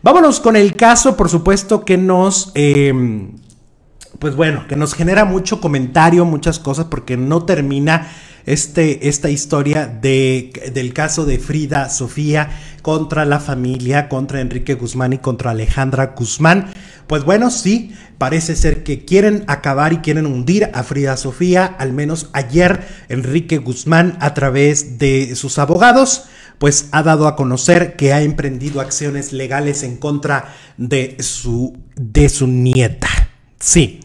Vámonos con el caso, por supuesto, que nos... Em, pues bueno, que nos genera mucho comentario, muchas cosas, porque no termina este, esta historia de, del caso de Frida Sofía contra la familia, contra Enrique Guzmán y contra Alejandra Guzmán. Pues bueno, sí, parece ser que quieren acabar y quieren hundir a Frida Sofía. Al menos ayer Enrique Guzmán a través de sus abogados pues ha dado a conocer que ha emprendido acciones legales en contra de su, de su nieta. Sí,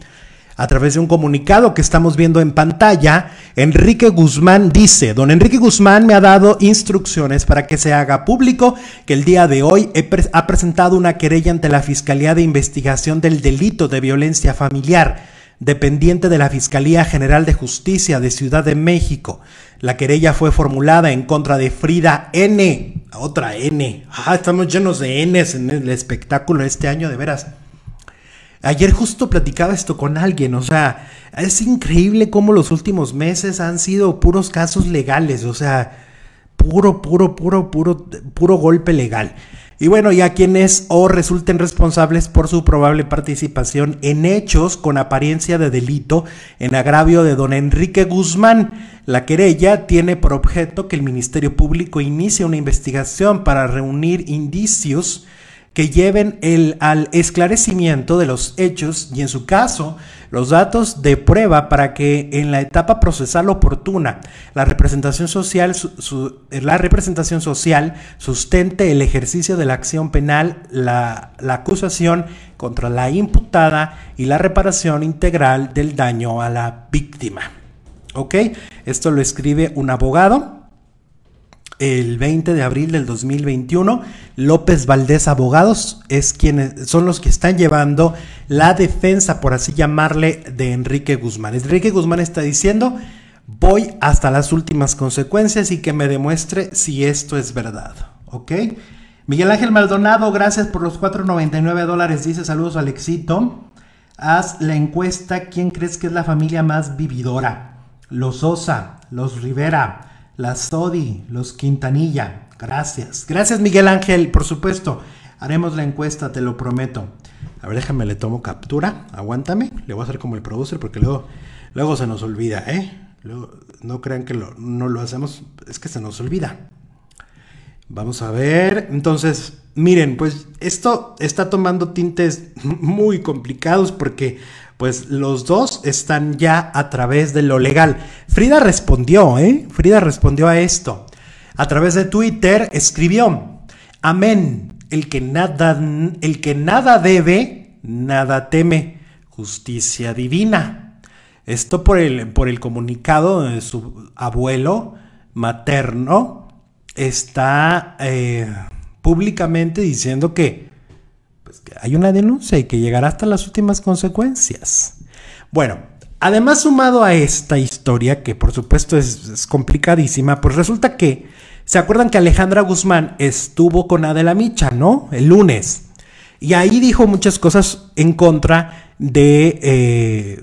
a través de un comunicado que estamos viendo en pantalla, Enrique Guzmán dice, don Enrique Guzmán me ha dado instrucciones para que se haga público que el día de hoy ha presentado una querella ante la Fiscalía de Investigación del Delito de Violencia Familiar, dependiente de la Fiscalía General de Justicia de Ciudad de México. La querella fue formulada en contra de Frida N. Otra N. Ah, estamos llenos de Ns en el espectáculo este año, de veras. Ayer justo platicaba esto con alguien, o sea, es increíble cómo los últimos meses han sido puros casos legales, o sea, puro, puro, puro, puro, puro golpe legal. Y bueno, ya quienes o resulten responsables por su probable participación en hechos con apariencia de delito en agravio de don Enrique Guzmán. La querella tiene por objeto que el Ministerio Público inicie una investigación para reunir indicios que lleven el, al esclarecimiento de los hechos y en su caso los datos de prueba para que en la etapa procesal oportuna la representación social, la representación social sustente el ejercicio de la acción penal, la, la acusación contra la imputada y la reparación integral del daño a la víctima. ¿Ok? Esto lo escribe un abogado el 20 de abril del 2021, López Valdés Abogados es son los que están llevando la defensa, por así llamarle, de Enrique Guzmán. Enrique Guzmán está diciendo, voy hasta las últimas consecuencias y que me demuestre si esto es verdad, ¿ok? Miguel Ángel Maldonado, gracias por los 4.99 dólares, dice saludos al éxito. Haz la encuesta, ¿quién crees que es la familia más vividora? Los Sosa, los Rivera, la Sodi, los Quintanilla. Gracias. Gracias Miguel Ángel, por supuesto. Haremos la encuesta, te lo prometo. A ver, déjame, le tomo captura. Aguántame. Le voy a hacer como el producer porque luego, luego se nos olvida, ¿eh? Luego, no crean que no lo hacemos, es que se nos olvida. Vamos a ver. Entonces, miren, pues esto está tomando tintes muy complicados porque pues los dos están ya a través de lo legal. Frida respondió, ¿eh? Frida respondió a esto. A través de Twitter escribió, amén, el que nada, el que nada debe, nada teme, justicia divina. Esto por el, por el comunicado de su abuelo materno está eh, públicamente diciendo que pues, hay una denuncia y que llegará hasta las últimas consecuencias. Bueno, además sumado a esta historia, que por supuesto es, complicadísima, pues resulta que, ¿se acuerdan que Alejandra Guzmán estuvo con Adela Micha, ¿no? El lunes. Y ahí dijo muchas cosas en contra de... Eh,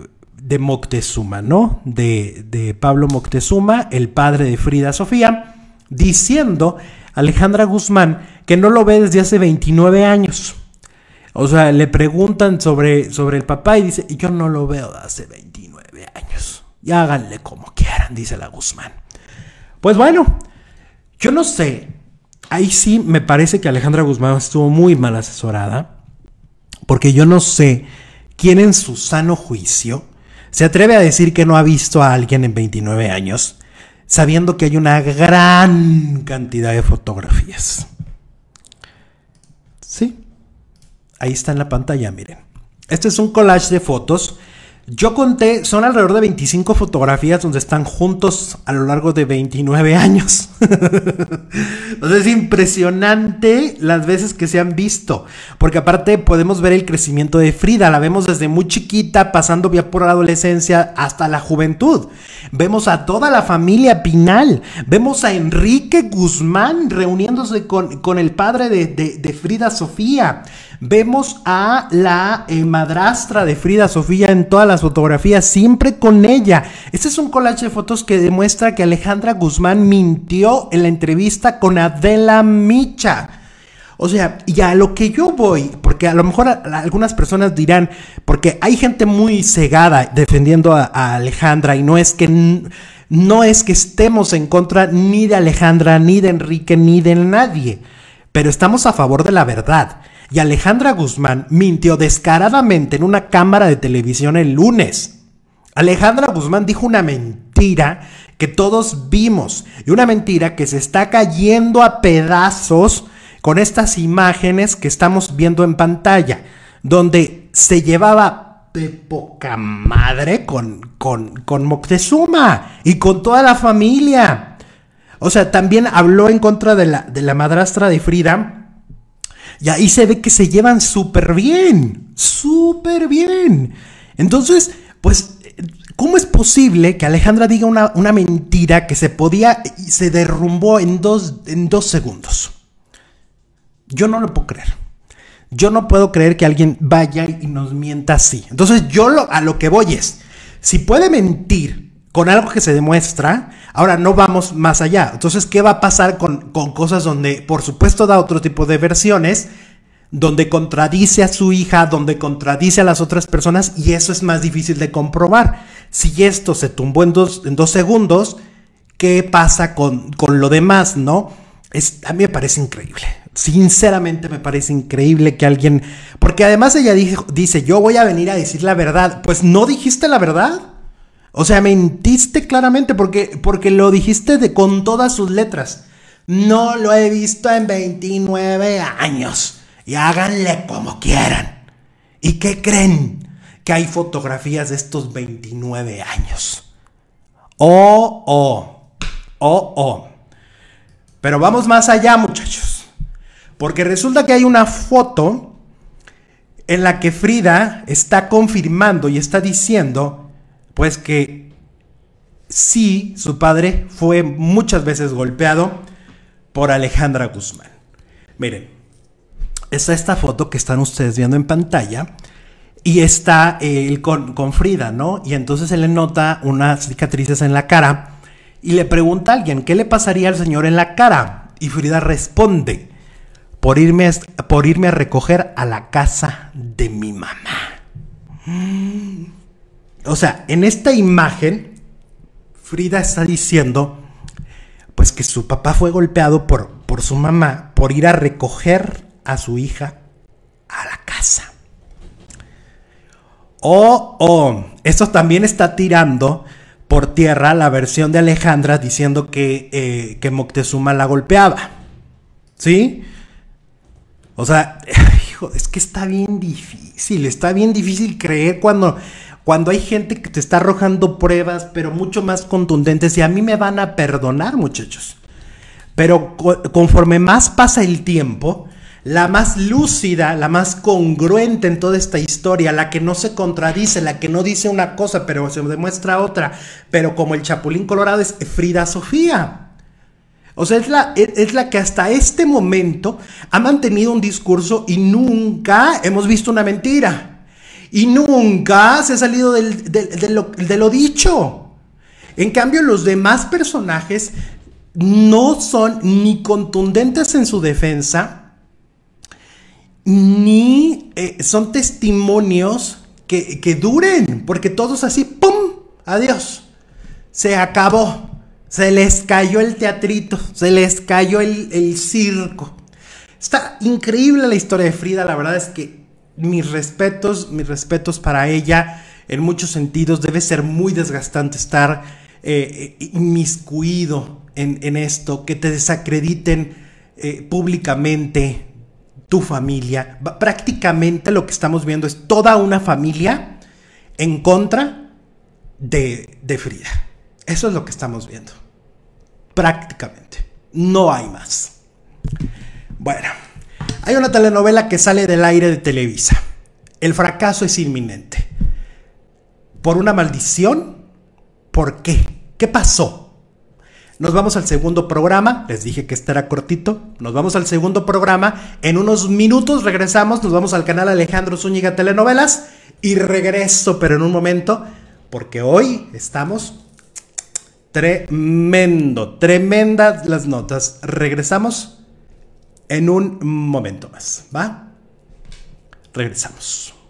Moctezuma, ¿no? De, Pablo Moctezuma, el padre de Frida Sofía, diciendo Alejandra Guzmán que no lo ve desde hace 29 años. O sea, le preguntan sobre, sobre el papá y dice, y yo no lo veo hace 29 años. Y háganle como quieran, dice la Guzmán. Pues bueno, yo no sé. Ahí sí me parece que Alejandra Guzmán estuvo muy mal asesorada. Porque yo no sé quién en su sano juicio se atreve a decir que no ha visto a alguien en 29 años, sabiendo que hay una gran cantidad de fotografías. Sí, Ahí está en la pantalla, miren. Este es un collage de fotos yo conté, son alrededor de 25 fotografías donde están juntos a lo largo de 29 años. Entonces es impresionante las veces que se han visto, porque aparte podemos ver el crecimiento de Frida, la vemos desde muy chiquita, pasando por la adolescencia hasta la juventud. Vemos a toda la familia Pinal, vemos a Enrique Guzmán reuniéndose con, el padre de, Frida Sofía, vemos a la eh, madrastra de Frida Sofía en todas las fotografía fotografías, siempre con ella. Este es un collage de fotos que demuestra que Alejandra Guzmán mintió en la entrevista con Adela Micha. O sea, y a lo que yo voy, porque a lo mejor algunas personas dirán, porque hay gente muy cegada defendiendo a, a Alejandra y no es que no es que estemos en contra ni de Alejandra, ni de Enrique, ni de nadie, pero estamos a favor de la verdad y Alejandra Guzmán mintió descaradamente en una cámara de televisión el lunes. Alejandra Guzmán dijo una mentira que todos vimos y una mentira que se está cayendo a pedazos con estas imágenes que estamos viendo en pantalla, donde se llevaba de poca madre con, con, Moctezuma y con toda la familia. O sea, también habló en contra de la, de la madrastra de Frida y ahí se ve que se llevan súper bien, súper bien. Entonces, pues, ¿cómo es posible que Alejandra diga una, mentira que se podía y se derrumbó en dos, en dos segundos? Yo no lo puedo creer. Yo no puedo creer que alguien vaya y nos mienta así. Entonces, yo a lo que voy es, si puede mentir con algo que se demuestra, ahora no vamos más allá. Entonces, ¿qué va a pasar con, cosas donde, por supuesto, da otro tipo de versiones, donde contradice a su hija, donde contradice a las otras personas, y eso es más difícil de comprobar? Si esto se tumbó en dos, en segundos, ¿qué pasa con, con lo demás, no? a mí me parece increíble. Sinceramente me parece increíble que alguien... Porque además ella dice, yo voy a venir a decir la verdad. Pues no dijiste la verdad. O sea, mentiste claramente porque, porque lo dijiste de, con todas sus letras. No lo he visto en 29 años. Y háganle como quieran. ¿Y qué creen? Que hay fotografías de estos 29 años. Oh, oh. Oh, oh. Pero vamos más allá, muchachos. Porque resulta que hay una foto en la que Frida está confirmando y está diciendo pues que sí, su padre fue muchas veces golpeado por Alejandra Guzmán. Miren, está esta foto que están ustedes viendo en pantalla y está eh, él con, Frida, ¿no? Y entonces se le nota unas cicatrices en la cara y le pregunta a alguien, ¿qué le pasaría al señor en la cara? Y Frida responde, por irme, por irme a recoger a la casa de mi mamá o sea, en esta imagen, Frida está diciendo, pues que su papá fue golpeado por, por su mamá por ir a recoger a su hija a la casa. O, oh, oh, esto también está tirando por tierra la versión de Alejandra diciendo que, eh, que Moctezuma la golpeaba. ¿Sí? O sea, hijo, es que está bien difícil, está bien difícil creer cuando cuando hay gente que te está arrojando pruebas, pero mucho más contundentes, y a mí me van a perdonar, muchachos. Pero conforme más pasa el tiempo, la más lúcida, la más congruente en toda esta historia, la que no se contradice, la que no dice una cosa, pero se demuestra otra, pero como el Chapulín Colorado es Frida Sofía. O sea, es la, es la, que hasta este momento ha mantenido un discurso y nunca hemos visto una mentira y nunca se ha salido de, lo, dicho. En cambio, los demás personajes no son ni contundentes en su defensa, ni eh, son testimonios que, duren, porque todos así, ¡pum! Adiós. Se acabó. Se les cayó el teatrito, se les cayó el, circo. Está increíble la historia de Frida, la verdad es que mis respetos, mis respetos para ella. En muchos sentidos debe ser muy desgastante estar eh, inmiscuido en, esto, que te desacrediten eh, públicamente tu familia. Prácticamente lo que estamos viendo es toda una familia en contra de Frida. Eso es lo que estamos viendo. Prácticamente. No hay más. Bueno. Hay una telenovela que sale del aire de Televisa. El fracaso es inminente. ¿Por una maldición? ¿Por qué? ¿Qué pasó? Nos vamos al segundo programa. Les dije que estará cortito. Nos vamos al segundo programa. En unos minutos regresamos. Nos vamos al canal Alejandro Zúñiga Telenovelas. Y regreso, pero en un momento. Porque hoy estamos tremendo. Tremendas las notas. Regresamos en un momento más, ¿va? Regresamos.